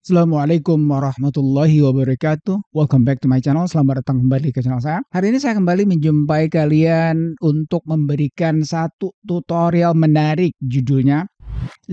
Assalamualaikum warahmatullahi wabarakatuh. Welcome back to my channel. Selamat datang kembali ke channel saya. Hari ini saya kembali menjumpai kalian untuk memberikan satu tutorial menarik judulnya 5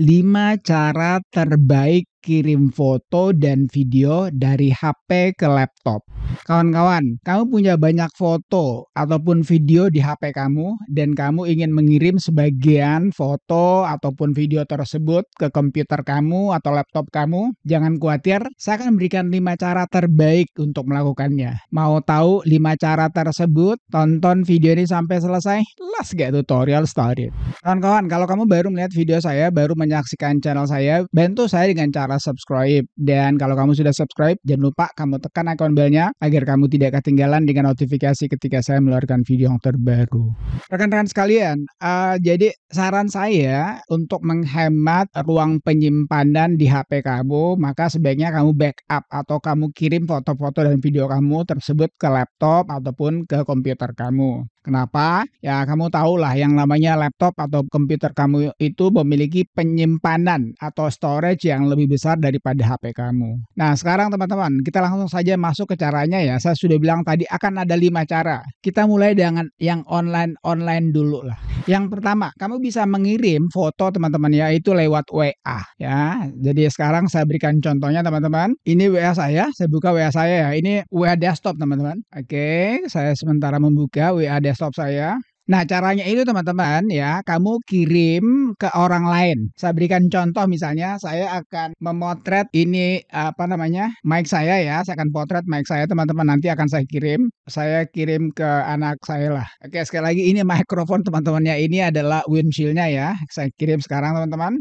cara terbaik kirim foto dan video dari HP ke laptop. Kawan-kawan, kamu punya banyak foto ataupun video di HP kamu dan kamu ingin mengirim sebagian foto ataupun video tersebut ke komputer kamu atau laptop kamu, jangan khawatir, saya akan berikan 5 cara terbaik untuk melakukannya. Mau tahu 5 cara tersebut? Tonton video ini sampai selesai. Let's get tutorial started. Kawan-kawan, kalau kamu baru melihat video saya, baru menyaksikan channel saya, bantu saya dengan cara cara subscribe. Dan kalau kamu sudah subscribe, jangan lupa kamu tekan icon belnya agar kamu tidak ketinggalan dengan notifikasi ketika saya meluarkan video yang terbaru. Rekan-rekan sekalian, uh, jadi saran saya untuk menghemat ruang penyimpanan di HP kamu, maka sebaiknya kamu backup atau kamu kirim foto-foto dan video kamu tersebut ke laptop ataupun ke komputer kamu. Kenapa? Ya kamu tahu lah yang namanya laptop atau komputer kamu itu memiliki penyimpanan atau storage yang lebih besar besar daripada HP kamu. Nah, sekarang teman-teman, kita langsung saja masuk ke caranya ya. Saya sudah bilang tadi akan ada lima cara. Kita mulai dengan yang online-online dulu lah. Yang pertama, kamu bisa mengirim foto teman-teman ya, itu lewat WA ya. Jadi sekarang saya berikan contohnya teman-teman. Ini WA saya, saya buka WA saya ya. Ini WA desktop teman-teman. Oke, saya sementara membuka WA desktop saya. Nah, caranya itu teman-teman ya, kamu kirim ke orang lain. Saya berikan contoh misalnya saya akan memotret ini apa namanya? mic saya ya, saya akan potret mic saya teman-teman nanti akan saya kirim. Saya kirim ke anak saya lah. Oke, sekali lagi ini mikrofon teman-temannya ini adalah windshieldnya ya. Saya kirim sekarang teman-teman.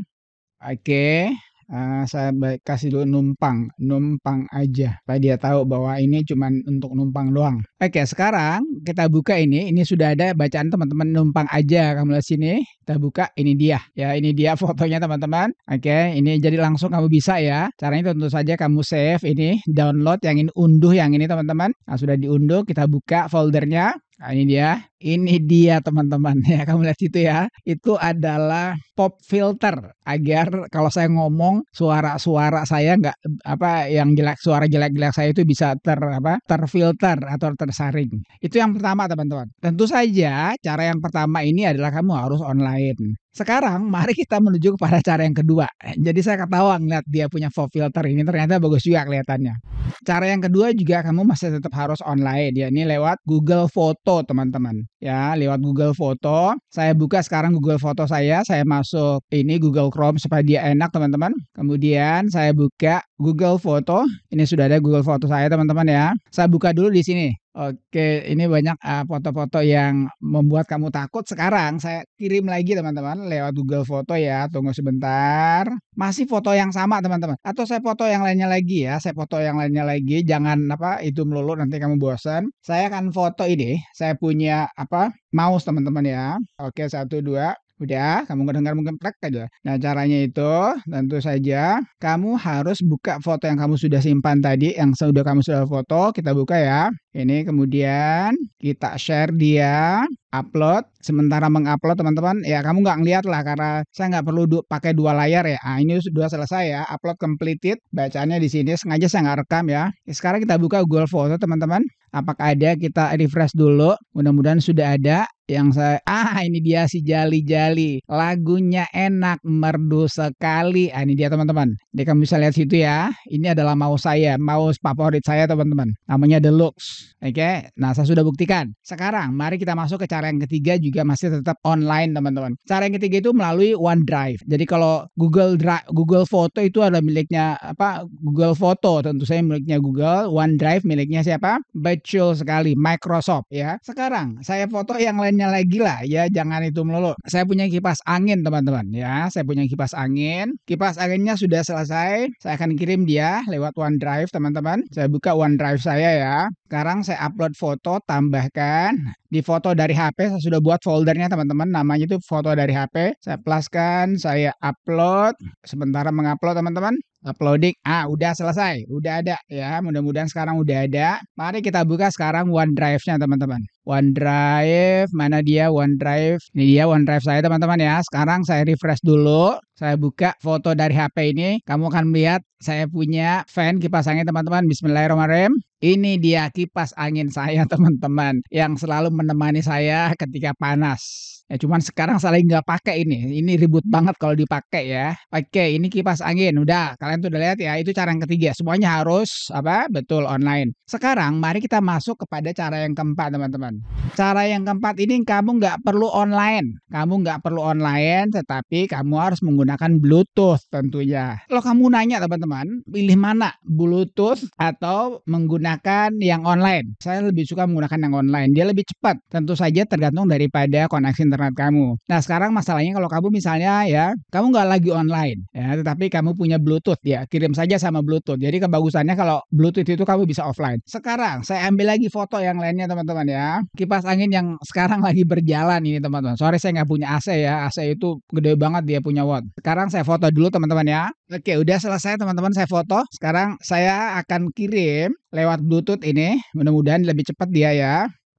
Oke uh, saya kasih dulu numpang, numpang aja supaya dia tahu bahwa ini cuman untuk numpang doang. Oke, sekarang kita buka ini. Ini sudah ada bacaan teman-teman numpang aja kamu lihat sini. Kita buka ini dia. Ya, ini dia fotonya teman-teman. Oke, ini jadi langsung kamu bisa ya. Caranya tentu saja kamu save ini, download yang ini unduh yang ini teman-teman. Nah, sudah diunduh, kita buka foldernya. Nah, ini dia, ini dia teman-teman ya kamu lihat situ ya. Itu adalah pop filter agar kalau saya ngomong suara-suara saya nggak apa yang jelek suara jelek-jelek saya itu bisa ter apa terfilter atau tersaring. Itu yang pertama teman-teman. Tentu saja cara yang pertama ini adalah kamu harus online. Sekarang mari kita menuju kepada cara yang kedua. Jadi saya ketawa ngeliat dia punya fog filter ini ternyata bagus juga kelihatannya. Cara yang kedua juga kamu masih tetap harus online ya. Ini lewat Google Foto teman-teman. Ya lewat Google Foto. Saya buka sekarang Google Foto saya. Saya masuk ini Google Chrome supaya dia enak teman-teman. Kemudian saya buka Google Foto. Ini sudah ada Google Foto saya teman-teman ya. Saya buka dulu di sini. Oke, ini banyak eh, foto-foto uh, yang membuat kamu takut. Sekarang saya kirim lagi teman-teman lewat Google Foto ya. Tunggu sebentar. Masih foto yang sama teman-teman. Atau saya foto yang lainnya lagi ya. Saya foto yang lainnya lagi. Jangan apa itu melulu nanti kamu bosan. Saya akan foto ini. Saya punya apa mouse teman-teman ya. Oke, satu dua. Udah, kamu dengar mungkin plek aja. Ya? Nah, caranya itu tentu saja kamu harus buka foto yang kamu sudah simpan tadi, yang sudah kamu sudah foto, kita buka ya. Ini kemudian kita share dia, upload. Sementara mengupload teman-teman, ya kamu nggak ngeliat lah karena saya nggak perlu du pakai dua layar ya. Ah, ini sudah selesai ya, upload completed. Bacaannya di sini sengaja saya nggak rekam ya. ya sekarang kita buka Google Photo teman-teman. Apakah ada? Kita refresh dulu. Mudah-mudahan sudah ada yang saya ah ini dia si Jali Jali lagunya enak merdu sekali ah ini dia teman-teman jadi kamu bisa lihat situ ya ini adalah mau saya mau favorit saya teman-teman namanya Deluxe Oke, nah saya sudah buktikan. Sekarang mari kita masuk ke cara yang ketiga juga masih tetap online teman-teman. Cara yang ketiga itu melalui OneDrive. Jadi kalau Google Drive, Google Foto itu adalah miliknya apa? Google Foto tentu saya miliknya Google, OneDrive miliknya siapa? Betul sekali, Microsoft ya. Sekarang saya foto yang lainnya lagi lah ya, jangan itu melulu. Saya punya kipas angin teman-teman ya, saya punya kipas angin. Kipas anginnya sudah selesai, saya akan kirim dia lewat OneDrive teman-teman. Saya buka OneDrive saya ya. Sekarang sekarang saya upload foto, tambahkan di foto dari HP. Saya sudah buat foldernya teman-teman. Namanya itu foto dari HP. Saya pluskan, saya upload. Sementara mengupload teman-teman. Uploading, ah udah selesai, udah ada ya. Mudah-mudahan sekarang udah ada. Mari kita buka sekarang OneDrive-nya teman-teman. OneDrive, mana dia OneDrive? Ini dia OneDrive saya teman-teman ya. Sekarang saya refresh dulu. Saya buka foto dari HP ini. Kamu akan melihat saya punya fan kipas angin teman-teman. Bismillahirrahmanirrahim. Ini dia kipas angin saya teman-teman yang selalu menemani saya ketika panas. Ya cuman sekarang saling nggak pakai ini. Ini ribut banget kalau dipakai ya. oke ini kipas angin. Udah, kalian tuh udah lihat ya, itu cara yang ketiga. Semuanya harus apa? Betul online. Sekarang mari kita masuk kepada cara yang keempat, teman-teman. Cara yang keempat ini kamu nggak perlu online. Kamu nggak perlu online, tetapi kamu harus menggunakan Bluetooth tentunya. Kalau kamu nanya, teman-teman, pilih mana? Bluetooth atau menggunakan yang online? Saya lebih suka menggunakan yang online. Dia lebih cepat. Tentu saja tergantung daripada koneksi internet kamu. Nah sekarang masalahnya kalau kamu misalnya ya kamu nggak lagi online ya tetapi kamu punya Bluetooth ya kirim saja sama Bluetooth. Jadi kebagusannya kalau Bluetooth itu kamu bisa offline. Sekarang saya ambil lagi foto yang lainnya teman-teman ya. Kipas angin yang sekarang lagi berjalan ini teman-teman. Sorry saya nggak punya AC ya. AC itu gede banget dia punya watt. Sekarang saya foto dulu teman-teman ya. Oke udah selesai teman-teman saya foto. Sekarang saya akan kirim lewat Bluetooth ini. Mudah-mudahan lebih cepat dia ya.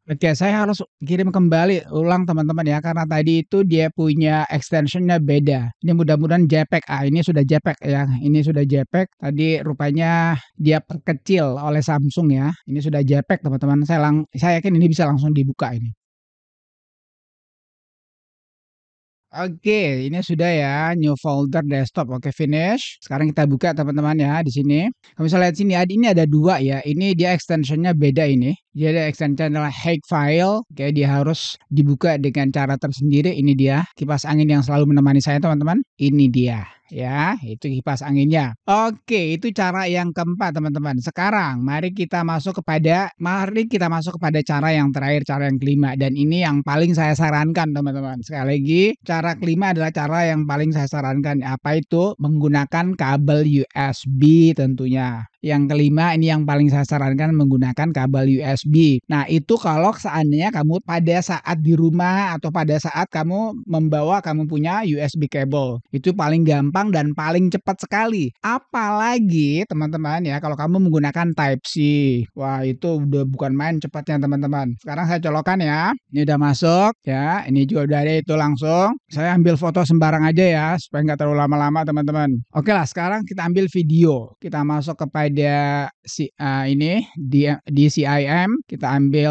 Oke, saya harus kirim kembali ulang teman-teman ya karena tadi itu dia punya extensionnya beda. Ini mudah-mudahan JPEG. Ah, ini sudah JPEG ya. Ini sudah JPEG. Tadi rupanya dia perkecil oleh Samsung ya. Ini sudah JPEG teman-teman. Saya lang saya yakin ini bisa langsung dibuka ini. Oke, ini sudah ya new folder desktop. Oke, finish. Sekarang kita buka teman-teman ya di sini. Kamu bisa lihat sini ada ya, ini ada dua ya. Ini dia extensionnya beda ini. Jadi extension adalah hack file, kayak dia harus dibuka dengan cara tersendiri. Ini dia kipas angin yang selalu menemani saya teman-teman. Ini dia ya, itu kipas anginnya. Oke, itu cara yang keempat teman-teman. Sekarang mari kita masuk kepada mari kita masuk kepada cara yang terakhir, cara yang kelima dan ini yang paling saya sarankan teman-teman. Sekali lagi, cara kelima adalah cara yang paling saya sarankan apa itu menggunakan kabel USB tentunya. Yang kelima ini yang paling saya sarankan menggunakan kabel USB USB. Nah, itu kalau seandainya kamu pada saat di rumah atau pada saat kamu membawa kamu punya USB cable. Itu paling gampang dan paling cepat sekali. Apalagi teman-teman ya kalau kamu menggunakan type C. Wah, itu udah bukan main cepatnya teman-teman. Sekarang saya colokan ya. Ini udah masuk ya. Ini juga udah ada itu langsung. Saya ambil foto sembarang aja ya supaya nggak terlalu lama-lama teman-teman. Oke lah, sekarang kita ambil video. Kita masuk kepada si uh, ini di DCIM kita ambil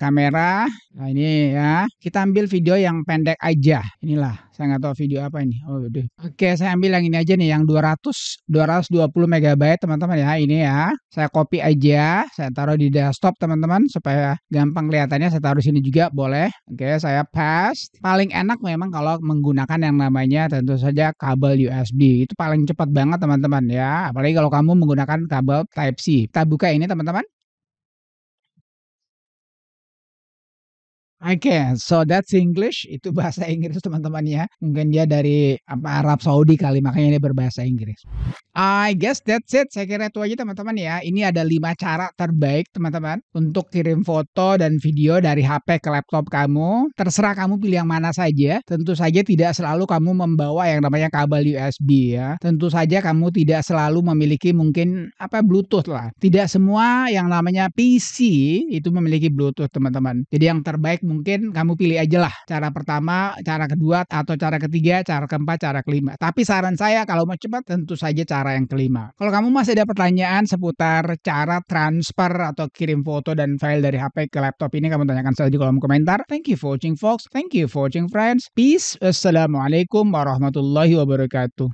kamera. Nah, ini ya. Kita ambil video yang pendek aja. Inilah, saya nggak tahu video apa ini. Oh, udah. Oke, saya ambil yang ini aja nih, yang 200 220 MB teman-teman ya. Ini ya. Saya copy aja, saya taruh di desktop teman-teman supaya gampang kelihatannya. Saya taruh sini juga boleh. Oke, saya paste. Paling enak memang kalau menggunakan yang namanya tentu saja kabel USB. Itu paling cepat banget teman-teman ya. Apalagi kalau kamu menggunakan kabel Type C. Kita buka ini teman-teman. Oke, so that's English. Itu bahasa Inggris teman-teman ya. Mungkin dia dari apa Arab Saudi kali, makanya dia berbahasa Inggris. I guess that's it. Saya kira itu aja teman-teman ya. Ini ada lima cara terbaik teman-teman untuk kirim foto dan video dari HP ke laptop kamu. Terserah kamu pilih yang mana saja. Tentu saja tidak selalu kamu membawa yang namanya kabel USB ya. Tentu saja kamu tidak selalu memiliki mungkin apa Bluetooth lah. Tidak semua yang namanya PC itu memiliki Bluetooth teman-teman. Jadi yang terbaik mungkin kamu pilih aja lah cara pertama, cara kedua, atau cara ketiga, cara keempat, cara kelima. Tapi saran saya kalau mau cepat tentu saja cara yang kelima. Kalau kamu masih ada pertanyaan seputar cara transfer atau kirim foto dan file dari HP ke laptop ini kamu tanyakan saja di kolom komentar. Thank you for watching folks. Thank you for watching friends. Peace. Assalamualaikum warahmatullahi wabarakatuh.